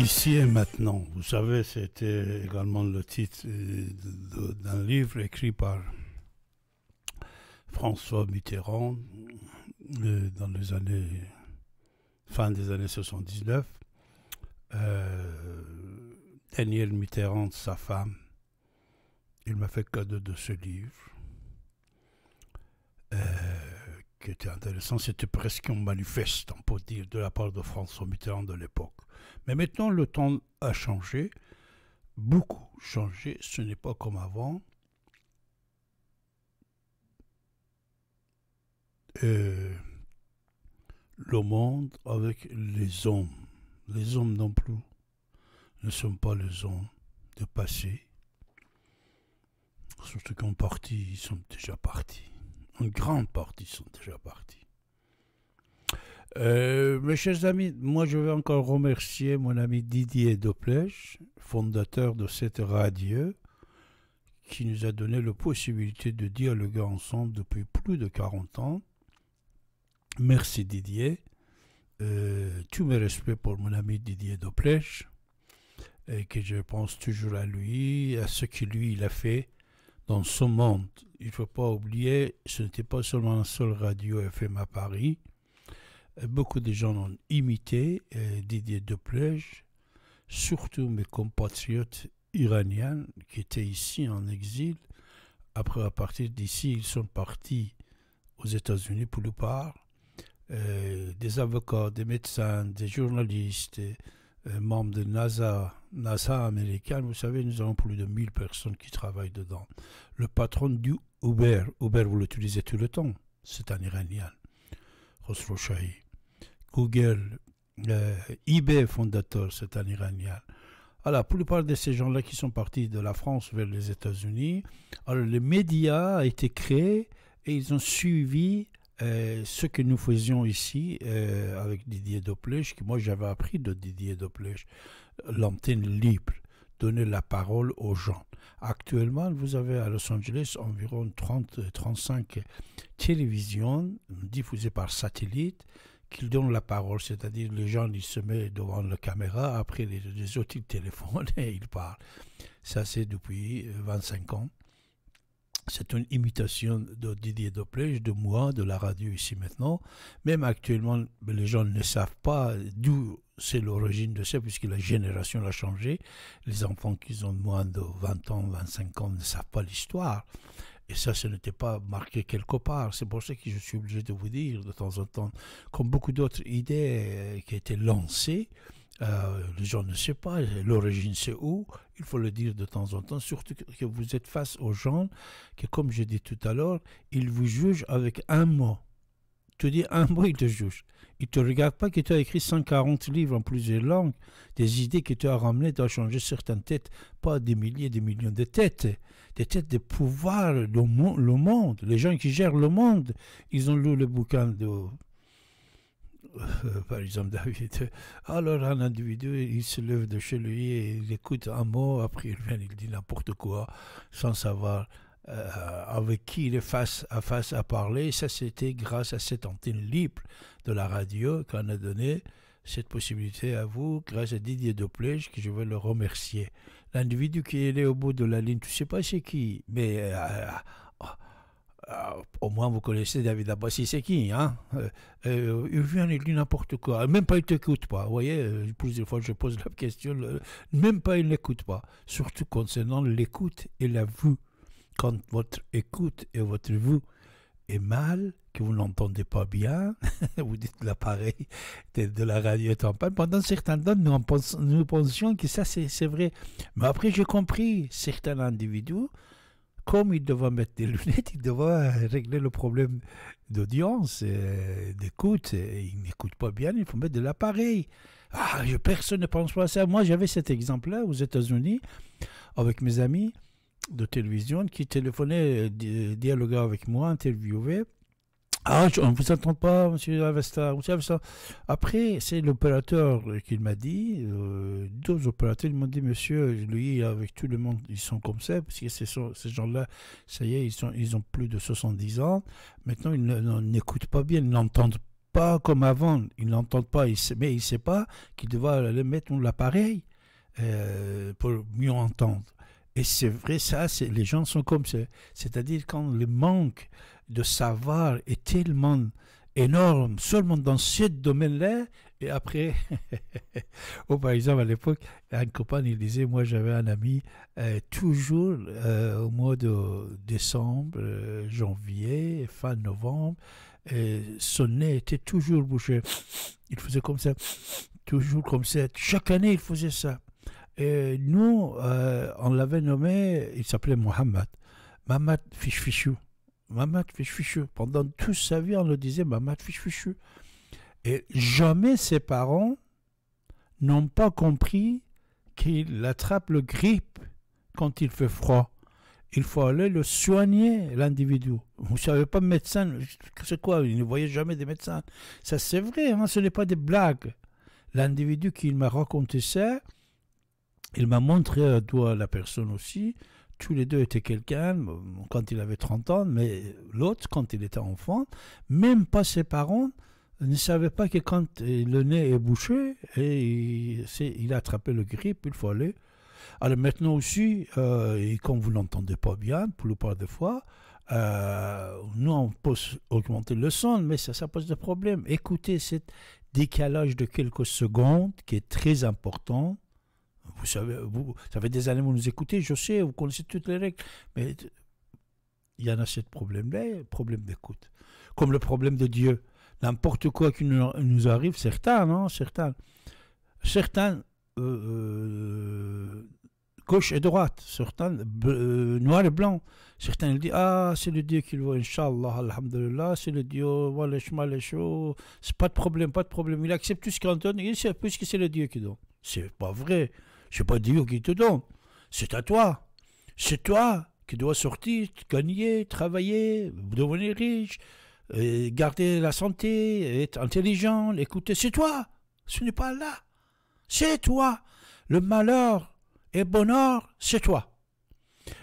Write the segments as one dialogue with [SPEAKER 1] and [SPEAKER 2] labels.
[SPEAKER 1] Ici et maintenant, vous savez, c'était également le titre euh, d'un livre écrit par François Mitterrand euh, dans les années fin des années 79. Euh, Daniel Mitterrand, sa femme, il m'a fait cadeau de ce livre qui était intéressant, c'était presque un manifeste, on peut dire, de la part de François Mitterrand de l'époque. Mais maintenant, le temps a changé, beaucoup changé, ce n'est pas comme avant. Euh, le monde avec les hommes, les hommes non plus, ne sont pas les hommes de passé, surtout qu'en partie, ils sont déjà partis une grande partie sont déjà partis. Euh, mes chers amis, moi je veux encore remercier mon ami Didier Dopleche, fondateur de cette radio, qui nous a donné la possibilité de dialoguer ensemble depuis plus de 40 ans. Merci Didier. Euh, tous mes respects pour mon ami Didier Dopleche et que je pense toujours à lui, à ce que lui a fait dans son monde il ne faut pas oublier, ce n'était pas seulement un seul radio FM à Paris. Euh, beaucoup de gens l'ont imité, euh, Didier Deplège, surtout mes compatriotes iraniens qui étaient ici en exil. Après, à partir d'ici, ils sont partis aux États-Unis pour le part. Euh, des avocats, des médecins, des journalistes, membres de NASA, NASA américaine, vous savez, nous avons plus de 1000 personnes qui travaillent dedans. Le patron du Uber, Uber, vous l'utilisez tout le temps, c'est un Iranien, Google, euh, eBay fondateur, c'est un Iranien. Alors, pour la plupart de ces gens-là qui sont partis de la France vers les États-Unis, alors les médias a été créé et ils ont suivi euh, ce que nous faisions ici euh, avec Didier Doplech, que moi j'avais appris de Didier Doplech, l'antenne libre, donner la parole aux gens. Actuellement, vous avez à Los Angeles environ 30-35 télévisions diffusées par satellite qui donnent la parole, c'est-à-dire les gens ils se mettent devant la caméra, après les, autres, outils de et ils parlent. Ça c'est depuis 25 euh, ans. C'est une imitation de Didier Doplège, de moi, de la radio ici maintenant. Même actuellement, les gens ne savent pas d'où c'est l'origine de ça, puisque la génération l'a changé. Les enfants qui ont moins de 20 ans, 25 ans ne savent pas l'histoire. Et ça, ce n'était pas marqué quelque part. C'est pour ça que je suis obligé de vous dire de temps en temps, comme beaucoup d'autres idées euh, qui étaient lancées, euh, les gens ne savent pas, l'origine c'est où, il faut le dire de temps en temps, surtout que vous êtes face aux gens que, comme je dis tout à l'heure, ils vous jugent avec un mot. Tu dis un mot, ils te jugent. Ils ne te regardent pas que tu as écrit 140 livres en plusieurs langues, des idées que tu as ramenées, tu as changé certaines têtes, pas des milliers, des millions de têtes, des têtes de pouvoir, le monde, les gens qui gèrent le monde, ils ont lu le bouquin de euh, par exemple David, alors un individu, il se lève de chez lui et il écoute un mot, après il vient, il dit n'importe quoi, sans savoir euh, avec qui il est face à face à parler. Ça, c'était grâce à cette antenne libre de la radio qu'on a donné cette possibilité à vous, grâce à Didier Doplège, que je veux le remercier. L'individu qui est au bout de la ligne, tu sais pas c'est qui, mais euh, euh, au moins vous connaissez David Abassi, c'est qui hein euh, euh, Il vient, il dit n'importe quoi. Même pas, il t'écoute pas. Vous voyez, plusieurs fois, je pose la question. même pas, il l'écoute pas. Surtout concernant l'écoute et la vue. Quand votre écoute et votre vue est mal, que vous n'entendez pas bien, vous dites l'appareil de, la radio est en panne. Pendant certains temps, nous, nous pensions que ça, c'est vrai. Mais après, j'ai compris certains individus comme il devait mettre des lunettes, il devait régler le problème d'audience, d'écoute. Il n'écoute pas bien, il faut mettre de l'appareil. Ah, personne ne pense pas à ça. Moi, j'avais cet exemple-là aux États-Unis avec mes amis de télévision qui téléphonaient, euh, dialoguaient avec moi, interviewaient. Ah, on ne vous entend pas, monsieur Avesta. Après, c'est l'opérateur qui m'a dit, euh, deux opérateurs, ils m'ont dit, monsieur, lui, avec tout le monde, ils sont comme ça, parce que ces, gens-là, ça y est, ils, ils ont plus de 70 ans. Maintenant, ils n'écoutent pas bien, ils n'entendent pas comme avant. Ils n'entendent pas, mais ils ne savent pas qu'ils doivent aller mettre l'appareil euh, pour mieux entendre. Et c'est vrai, ça, les gens sont comme ça. C'est-à-dire quand le manque de savoir est tellement énorme seulement dans ce domaine-là. Et après, oh, par exemple, à l'époque, un copain, il disait, moi j'avais un ami, euh, toujours euh, au mois de décembre, euh, janvier, fin novembre, son nez était toujours bouché. Il faisait comme ça, toujours comme ça. Chaque année, il faisait ça. Et nous, euh, on l'avait nommé, il s'appelait Mohamed. Mohamed Fichfichou. Mohamed Fichfichou. Pendant toute sa vie, on le disait Mohamed Fichfichou. Et jamais ses parents n'ont pas compris qu'il attrape le grippe quand il fait froid. Il faut aller le soigner, l'individu. Vous ne savez pas, médecin, c'est quoi Il ne voyait jamais des médecins. Ça, c'est vrai, hein, ce n'est pas des blagues. L'individu qui m'a raconté ça, il m'a montré à doigt la personne aussi. Tous les deux étaient quelqu'un, quand il avait 30 ans, mais l'autre, quand il était enfant, même pas ses parents, ne savaient pas que quand le nez est bouché, et il, il a attrapé le grippe, il faut aller. Alors maintenant aussi, euh, et comme vous n'entendez pas bien, pour la plupart des fois, euh, nous on peut augmenter le son, mais ça, pose des problèmes. Écoutez cette décalage de quelques secondes qui est très important vous savez, vous, ça fait des années que vous nous écoutez, je sais, vous connaissez toutes les règles, mais il y en a ce problème-là, problème d'écoute. Comme le problème de Dieu. N'importe quoi qui nous, arrive, certains, non, certains, certains gauche et droite, certains euh, noir et blanc. Certains ils disent Ah, c'est le Dieu qu'il voit Inch'Allah, Alhamdulillah, c'est le Dieu, voilà, les c'est pas de problème, pas de problème. Il accepte tout ce qu'on donne, puisque c'est le Dieu qui donne. C'est pas vrai. Je vais pas dire qui te donne. C'est à toi. C'est toi qui dois sortir, gagner, travailler, devenir riche, euh, garder la santé, être intelligent, écouter. C'est toi. Ce n'est pas là. C'est toi. Le malheur et bonheur, c'est toi.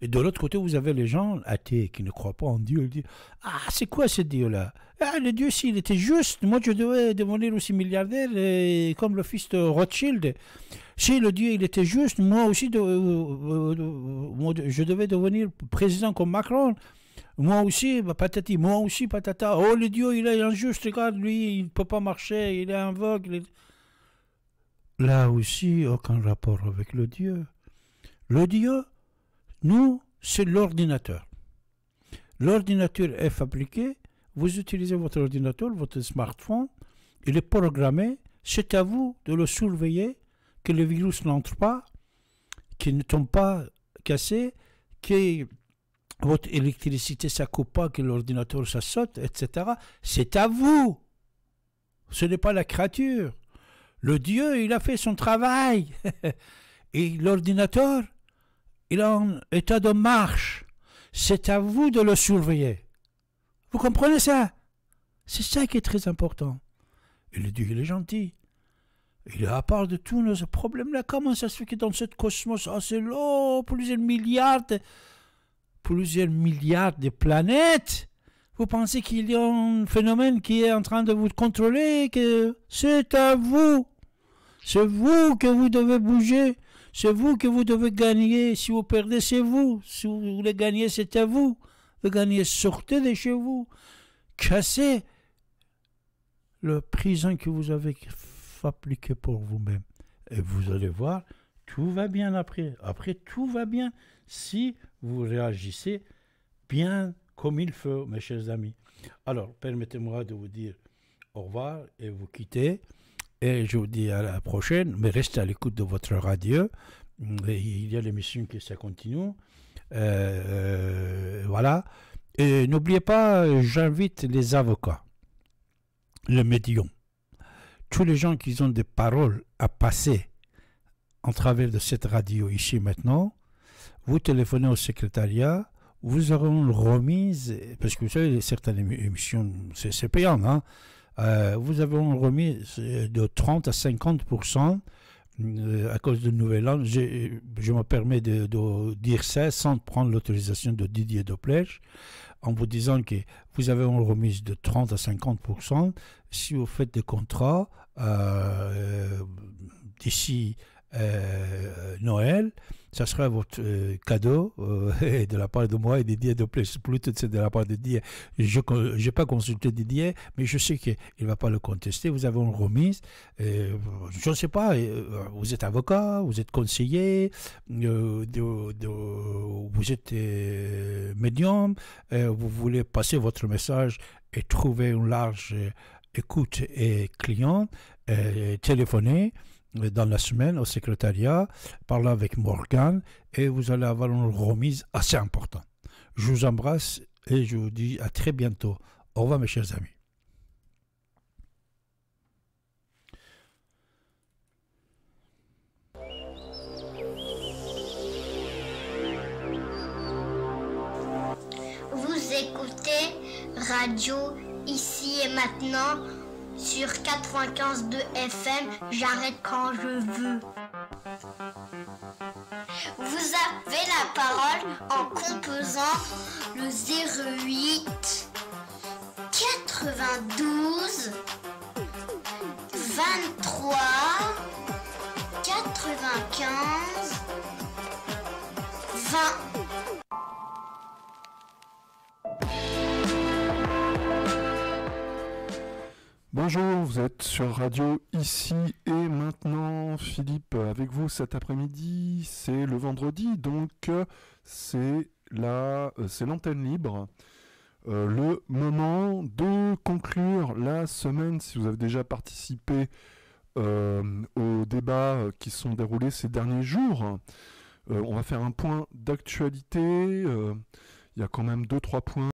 [SPEAKER 1] Et de l'autre côté, vous avez les gens athées qui ne croient pas en Dieu. Ils disent Ah, c'est quoi ce Dieu-là Ah, le Dieu, s'il était juste, moi je devais devenir aussi milliardaire comme le fils de Rothschild. Si le Dieu, il était juste, moi aussi, euh, euh, euh, je devais devenir président comme Macron. Moi aussi, bah, patati, moi aussi, patata. Oh, le Dieu, il est injuste, regarde, lui, il ne peut pas marcher, il est en vogue Là aussi, aucun rapport avec le Dieu. Le Dieu, nous, c'est l'ordinateur. L'ordinateur est fabriqué, vous utilisez votre ordinateur, votre smartphone, il est programmé, c'est à vous de le surveiller, que le virus n'entre pas, qu'il ne tombe pas cassé, que votre électricité ne coupe pas, que l'ordinateur saute, etc. C'est à vous. Ce n'est pas la créature. Le Dieu, il a fait son travail. Et l'ordinateur, il est en état de marche. C'est à vous de le surveiller. Vous comprenez ça C'est ça qui est très important. Il dit, il est gentil. Il est à part de tous nos problèmes-là. Comment ça se fait que dans ce cosmos assez oh, long, plusieurs milliards, plusieurs milliards de planètes, vous pensez qu'il y a un phénomène qui est en train de vous contrôler, que c'est à vous. C'est vous que vous devez bouger. C'est vous que vous devez gagner. Si vous perdez, c'est vous. Si vous voulez gagner, c'est à vous. Vous gagnez, sortez de chez vous. Cassez le prison que vous avez fabriqué pour vous-même. Et vous allez voir, tout va bien après. Après, tout va bien si vous réagissez bien comme il faut, mes chers amis. Alors, permettez-moi de vous dire au revoir et vous quitter. Et je vous dis à la prochaine, mais restez à l'écoute de votre radio. Mm, il y a l'émission qui ça continue. Euh, voilà. Et n'oubliez pas, j'invite les avocats, le médium, tous les gens qui ont des paroles à passer en travers de cette radio ici maintenant. Vous téléphonez au secrétariat, vous aurez une remise, parce que vous savez, certaines émissions, c'est payant, hein? Euh, vous avez une remise euh, de 30 à 50 euh, à cause de Nouvelle-Anne. Je me permets de, dire ça sans prendre l'autorisation de Didier Doplech, en vous disant que vous avez une remise de 30 à 50 si vous faites des contrats d'ici euh, Noël, ça sera votre euh, cadeau euh, de la part de moi et Didier, de plutôt c'est de la part de Didier. Je n'ai pas consulté Didier, mais je sais qu'il ne va pas le contester. Vous avez une remise, je ne sais pas, vous êtes avocat, vous êtes conseiller, vous êtes médium, vous voulez passer votre message et trouver une large écoute et client, téléphoner dans la semaine au secrétariat, parlez avec Morgan et vous allez avoir une remise assez importante. Je vous embrasse et je vous dis à très bientôt. Au revoir mes chers amis. Vous écoutez Radio Ici et Maintenant sur 95 de FM, j'arrête quand je veux. Vous avez la parole en composant le 08 92 23 95 20. Bonjour, vous êtes sur Radio ici et maintenant. Philippe euh, avec vous cet après-midi. C'est le vendredi, donc euh, c'est la, euh, c'est l'antenne libre. le moment de conclure la semaine. Si vous avez déjà participé aux débats qui sont déroulés ces derniers jours, on va faire un point d'actualité. Il y a quand même deux trois points.